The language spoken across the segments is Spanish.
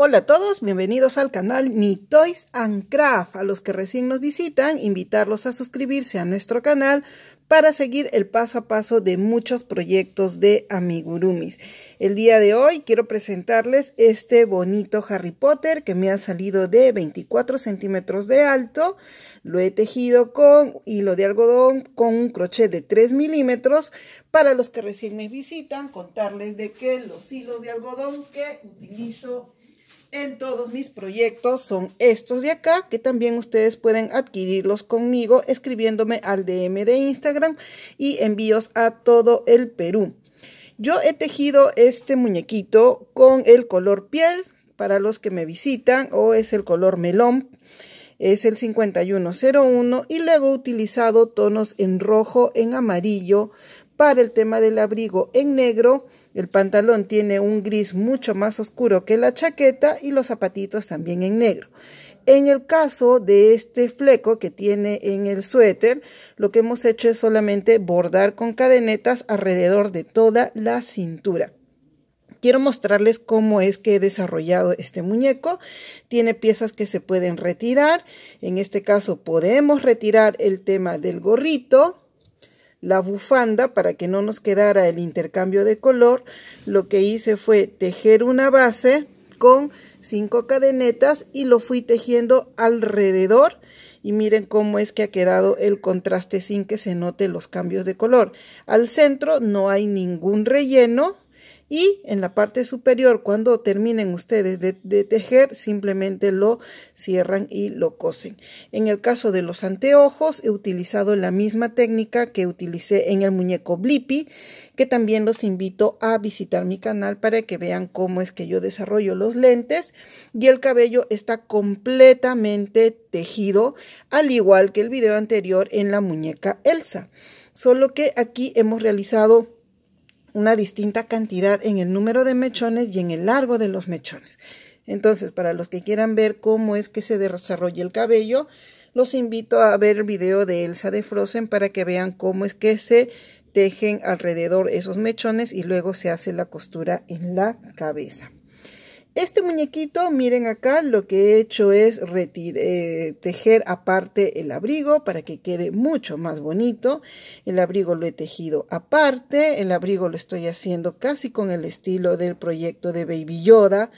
Hola a todos, bienvenidos al canal Ni Toys and Craft. A los que recién nos visitan, invitarlos a suscribirse a nuestro canal para seguir el paso a paso de muchos proyectos de amigurumis. El día de hoy quiero presentarles este bonito Harry Potter que me ha salido de 24 centímetros de alto. Lo he tejido con hilo de algodón con un crochet de 3 milímetros. Para los que recién me visitan, contarles de que los hilos de algodón que utilizo en todos mis proyectos son estos de acá, que también ustedes pueden adquirirlos conmigo escribiéndome al DM de Instagram y envíos a todo el Perú. Yo he tejido este muñequito con el color piel para los que me visitan o es el color melón es el 5101 y luego he utilizado tonos en rojo, en amarillo, para el tema del abrigo en negro, el pantalón tiene un gris mucho más oscuro que la chaqueta y los zapatitos también en negro. En el caso de este fleco que tiene en el suéter, lo que hemos hecho es solamente bordar con cadenetas alrededor de toda la cintura quiero mostrarles cómo es que he desarrollado este muñeco. Tiene piezas que se pueden retirar. En este caso podemos retirar el tema del gorrito, la bufanda para que no nos quedara el intercambio de color. Lo que hice fue tejer una base con cinco cadenetas y lo fui tejiendo alrededor y miren cómo es que ha quedado el contraste sin que se note los cambios de color. Al centro no hay ningún relleno, y en la parte superior cuando terminen ustedes de, tejer simplemente lo cierran y lo cosen en el caso de los anteojos he utilizado la misma técnica que utilicé en el muñeco blippi que también los invito a visitar mi canal para que vean cómo es que yo desarrollo los lentes y el cabello está completamente tejido al igual que el video anterior en la muñeca Elsa solo que aquí hemos realizado una distinta cantidad en el número de mechones y en el largo de los mechones. Entonces, para los que quieran ver cómo es que se desarrolla el cabello, los invito a ver el video de Elsa de Frozen para que vean cómo es que se tejen alrededor esos mechones y luego se hace la costura en la cabeza. Este muñequito, miren acá, lo que he hecho es eh, tejer aparte el abrigo para que quede mucho más bonito. El abrigo lo he tejido aparte, el abrigo lo estoy haciendo casi con el estilo del proyecto de Baby Yoda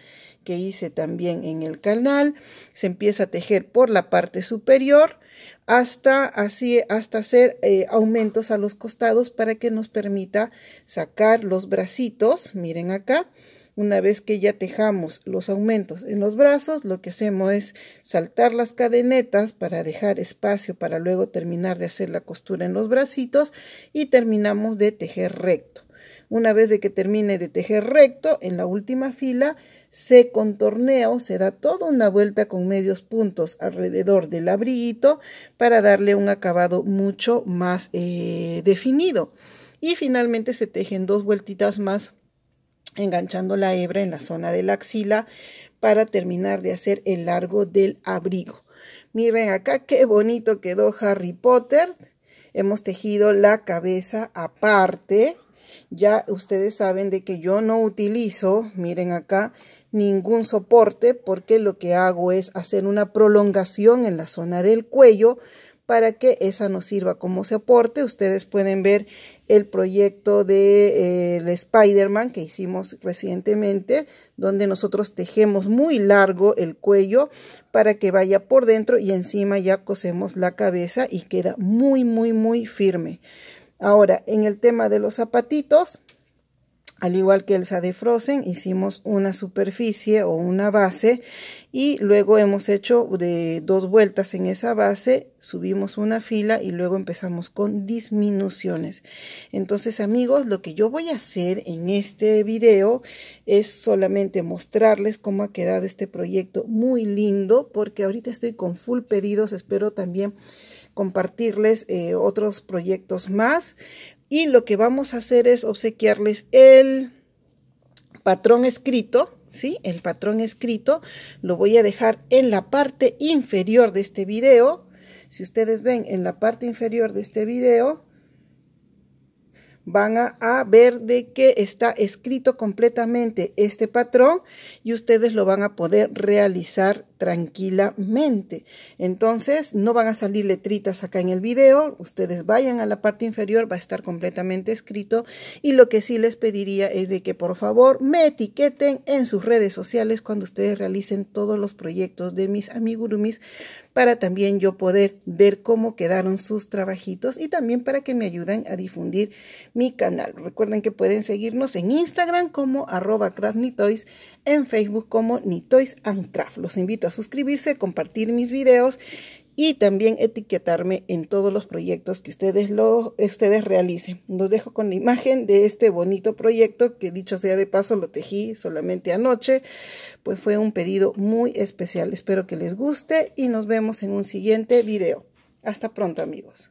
que hice también en el canal. Se empieza a tejer por la parte superior hasta, así, hasta hacer eh, aumentos a los costados para que nos permita sacar los bracitos, miren acá, una vez que ya tejamos los aumentos en los brazos, lo que hacemos es saltar las cadenetas para dejar espacio para luego terminar de hacer la costura en los bracitos y terminamos de tejer recto. Una vez de que termine de tejer recto, en la última fila se contornea o se da toda una vuelta con medios puntos alrededor del abriguito para darle un acabado mucho más eh, definido. Y finalmente se tejen dos vueltitas más enganchando la hebra en la zona de la axila para terminar de hacer el largo del abrigo. Miren acá qué bonito quedó Harry Potter. Hemos tejido la cabeza aparte. Ya ustedes saben de que yo no utilizo, miren acá, ningún soporte porque lo que hago es hacer una prolongación en la zona del cuello para que esa nos sirva como soporte. Ustedes pueden ver el proyecto de eh, Spider-Man que hicimos recientemente, donde nosotros tejemos muy largo el cuello para que vaya por dentro y encima ya cosemos la cabeza y queda muy, muy, muy firme. Ahora, en el tema de los zapatitos, al igual que el de Frozen, hicimos una superficie o una base y luego hemos hecho de dos vueltas en esa base, subimos una fila y luego empezamos con disminuciones. Entonces amigos, lo que yo voy a hacer en este video es solamente mostrarles cómo ha quedado este proyecto muy lindo porque ahorita estoy con full pedidos, espero también compartirles eh, otros proyectos más y lo que vamos a hacer es obsequiarles el patrón escrito, ¿sí? El patrón escrito lo voy a dejar en la parte inferior de este video. Si ustedes ven en la parte inferior de este video, van a, ver de que está escrito completamente este patrón y ustedes lo van a poder realizar tranquilamente. Entonces, no van a salir letritas acá en el video, ustedes vayan a la parte inferior, va a estar completamente escrito y lo que sí les pediría es de que por favor me etiqueten en sus redes sociales cuando ustedes realicen todos los proyectos de mis amigurumis para también yo poder ver cómo quedaron sus trabajitos y también para que me ayuden a difundir mi canal. Recuerden que pueden seguirnos en Instagram como arroba craftnitoys, en Facebook como nitoysandcraft. Los invito a suscribirse, compartir mis videos y también etiquetarme en todos los proyectos que ustedes, lo, ustedes realicen. Los dejo con la imagen de este bonito proyecto que dicho sea de paso lo tejí solamente anoche, pues fue un pedido muy especial. Espero que les guste y nos vemos en un siguiente video. Hasta pronto amigos.